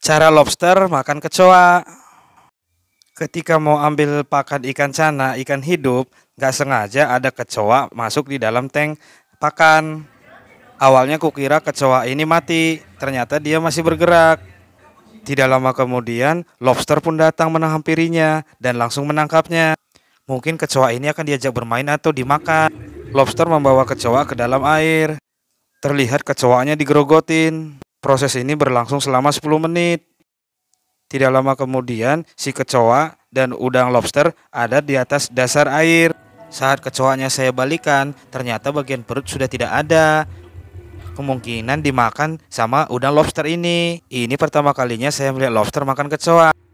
Cara lobster makan kecoa. Ketika mau ambil pakan ikan cana, ikan hidup, nggak sengaja ada kecoa masuk di dalam tank pakan. Awalnya kukira kecoa ini mati, ternyata dia masih bergerak. Tidak lama kemudian, lobster pun datang menghampirinya dan langsung menangkapnya. Mungkin kecoa ini akan diajak bermain atau dimakan. Lobster membawa kecoa ke dalam air. Terlihat kecoanya digerogotin. Proses ini berlangsung selama 10 menit. Tidak lama kemudian, si kecoa dan udang lobster ada di atas dasar air. Saat kecoanya saya balikan, ternyata bagian perut sudah tidak ada. Kemungkinan dimakan sama udang lobster ini. Ini pertama kalinya saya melihat lobster makan kecoa.